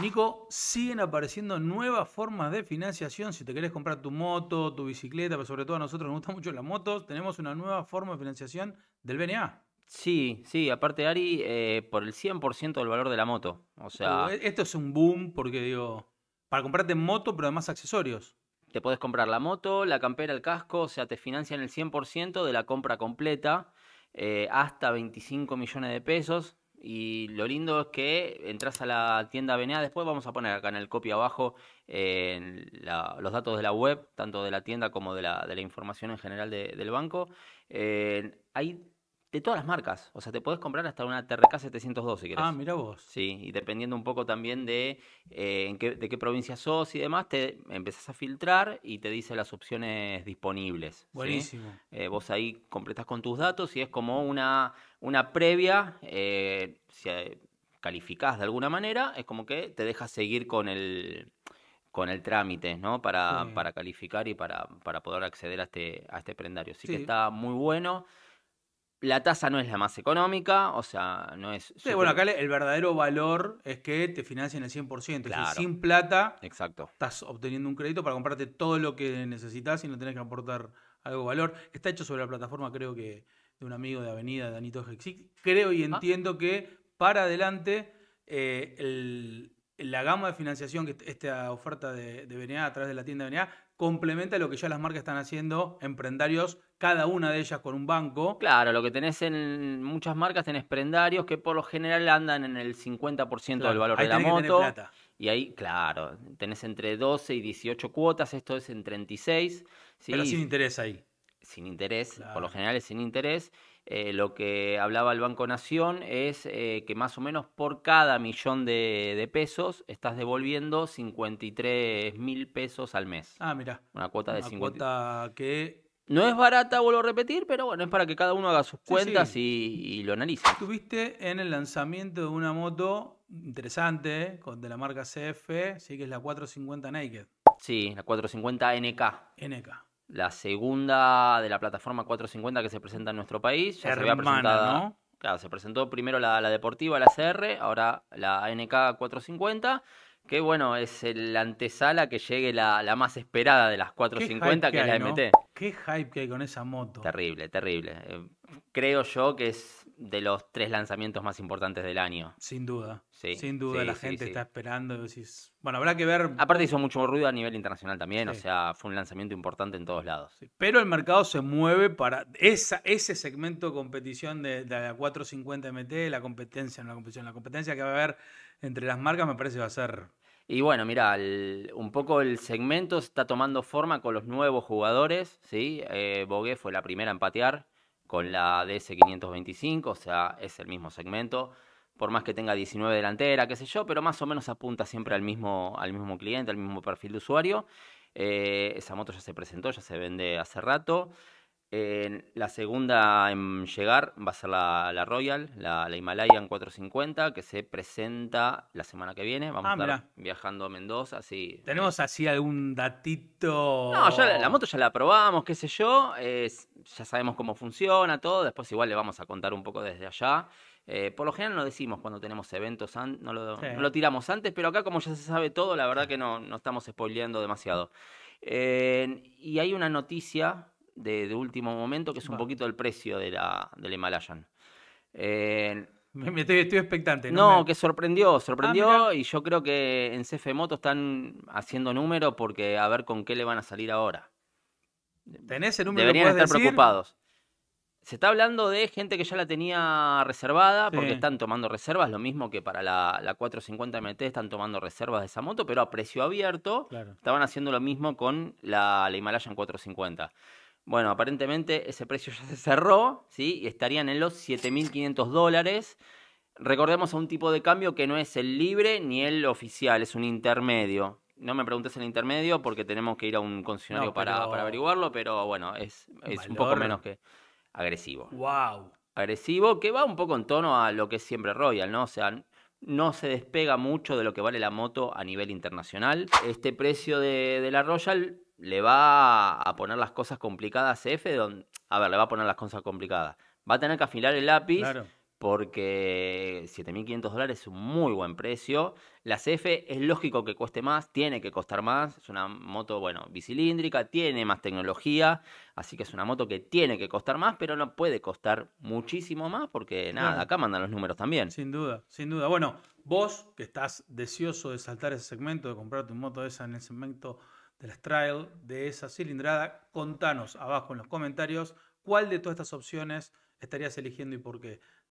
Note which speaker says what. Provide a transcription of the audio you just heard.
Speaker 1: Nico, siguen apareciendo nuevas formas de financiación. Si te querés comprar tu moto, tu bicicleta, pero sobre todo a nosotros nos gustan mucho las motos, tenemos una nueva forma de financiación del BNA.
Speaker 2: Sí, sí, aparte Ari, eh, por el 100% del valor de la moto. O sea, uh, e,
Speaker 1: esto es un boom porque digo, para comprarte moto, pero además accesorios.
Speaker 2: Te puedes comprar la moto, la campera, el casco, o sea, te financian el 100% de la compra completa eh, hasta 25 millones de pesos. Y lo lindo es que entras a la tienda Venea, Después vamos a poner acá en el copy abajo eh, los datos de la web, tanto de la tienda como de la, de la información en general del banco. Eh, hay de todas las marcas. O sea, te podés comprar hasta una TRK 702 si querés. Ah, mira vos. Sí, y dependiendo un poco también de, eh, en qué, de qué provincia sos y demás, te empezás a filtrar y te dice las opciones disponibles. Buenísimo. Eh, vos ahí completas con tus datos y es como una, una previa. Eh, si eh, calificás de alguna manera, es como que te dejas seguir con el con el trámite, ¿no? Para, para calificar y para, para poder acceder a este, a este prendario. Así sí. que está muy bueno. La tasa no es la más económica, o sea, no es... Sí, bueno, acá
Speaker 1: el verdadero valor es que te financian el 100%. Claro. sin plata Exacto. estás obteniendo un crédito para comprarte todo lo que necesitas y no tenés que aportar algo de valor. Está hecho sobre la plataforma, creo que, de un amigo de Avenida, Danito Hexic. Creo y ah. entiendo que para adelante eh, el, la gama de financiación que esta oferta de, de a través de la tienda de BNA complementa lo que ya las marcas están haciendo, emprendarios, cada una de ellas con un banco.
Speaker 2: Claro, lo que tenés en muchas marcas tenés prendarios que por lo general andan en el 50% del valor de la moto. Y ahí, claro, tenés entre 12 y 18 cuotas, esto es en 36. Pero sin interés ahí sin interés, por lo general es sin interés. Eh, lo que hablaba el Banco Nación es eh, que más o menos por cada millón de, pesos estás devolviendo 53 mil pesos al mes. Ah, mira. Una cuota de Una
Speaker 1: cuota que... No es barata, vuelvo a repetir, pero bueno, es para que cada uno haga sus cuentas Y, lo analice. Estuviste en el lanzamiento de una moto interesante eh, de la marca CF, sí que es la 450 Naked.
Speaker 2: Sí, la 450 NK. NK la segunda de la plataforma 450 que se presenta en nuestro país. Ya se había presentado, ¿no? Claro, se presentó primero la, deportiva, la CR, ahora la ANK 450, que bueno, es la antesala que llegue la, más esperada de las 450, que, es la MT.
Speaker 1: Qué hype que hay con esa moto.
Speaker 2: Terrible, terrible. Eh, creo yo que es de los tres lanzamientos más importantes del año. Sin duda. Sin duda, la gente está
Speaker 1: esperando. Bueno, habrá que ver. Aparte, hizo
Speaker 2: mucho ruido a nivel internacional también, o sea, fue un lanzamiento importante en todos lados.
Speaker 1: Pero el mercado se mueve para esa, ese segmento de competición de, la 450 MT, la competencia, no la competición, la competencia que va a haber entre las marcas, me parece que va a ser.
Speaker 2: Y bueno, mira, un poco el segmento está tomando forma con los nuevos jugadores, ¿sí? Bogué eh, fue la primera en patear con la DS525, o sea, es el mismo segmento. Por más que tenga 19 delantera, qué sé yo, pero más o menos apunta siempre al mismo, al mismo cliente, al mismo perfil de usuario. Eh, esa moto ya se presentó, ya se vende hace rato. la segunda en llegar va a ser la, Royal, la, la, Himalayan 450, que se presenta la semana que viene. Vamos ah, a estar viajando a Mendoza. Así,
Speaker 1: ¿Tenemos así algún datito? No, ya la, moto ya
Speaker 2: la probamos, qué sé yo. Es, ya sabemos cómo funciona todo, después igual le vamos a contar un poco desde allá. Eh, por lo general no decimos cuando tenemos eventos, no lo, tiramos antes, pero acá como ya se sabe todo, la verdad que no, estamos spoileando demasiado. Eh, y hay una noticia de, último momento que es un poquito el precio del Himalayan. Eh,
Speaker 1: me, estoy, expectante. No, que sorprendió, sorprendió
Speaker 2: ah, y yo creo que en CF Moto están haciendo número porque a ver con qué le van a salir ahora. Tenés Deberían estar preocupados. Se está hablando de gente que ya la tenía reservada, porque están tomando reservas, lo mismo que para la, 450 MT están tomando reservas de esa moto, pero a precio abierto. Estaban haciendo lo mismo con la, la Himalayan 450. Bueno, aparentemente ese precio ya se cerró, ¿sí? Y estarían en los 7.500 dólares. Recordemos a un tipo de cambio que no es el libre ni el oficial, es un intermedio. No me preguntes el intermedio porque tenemos que ir a un concesionario para, averiguarlo, pero bueno, es, es un poco menos que agresivo. ¡Wow! Agresivo, que va un poco en tono a lo que es siempre Royal, ¿no? O sea, no se despega mucho de lo que vale la moto a nivel internacional. Este precio de, la Royal le va a poner las cosas complicadas a CF, a ver, le va a poner las cosas complicadas. Va a tener que afilar el lápiz. Claro porque 7.500 dólares es un muy buen precio. La CF es lógico que cueste más, tiene que costar más. Es una moto, bueno, bicilíndrica, tiene más tecnología, así que es una moto que tiene que costar más, pero no puede costar muchísimo más porque nada, acá
Speaker 1: mandan los números también. Sin duda, sin duda. Bueno, vos que estás deseoso de saltar ese segmento, de comprarte una moto esa en el segmento de las trail, de esa cilindrada, contanos abajo en los comentarios cuál de todas estas opciones estarías eligiendo y por qué.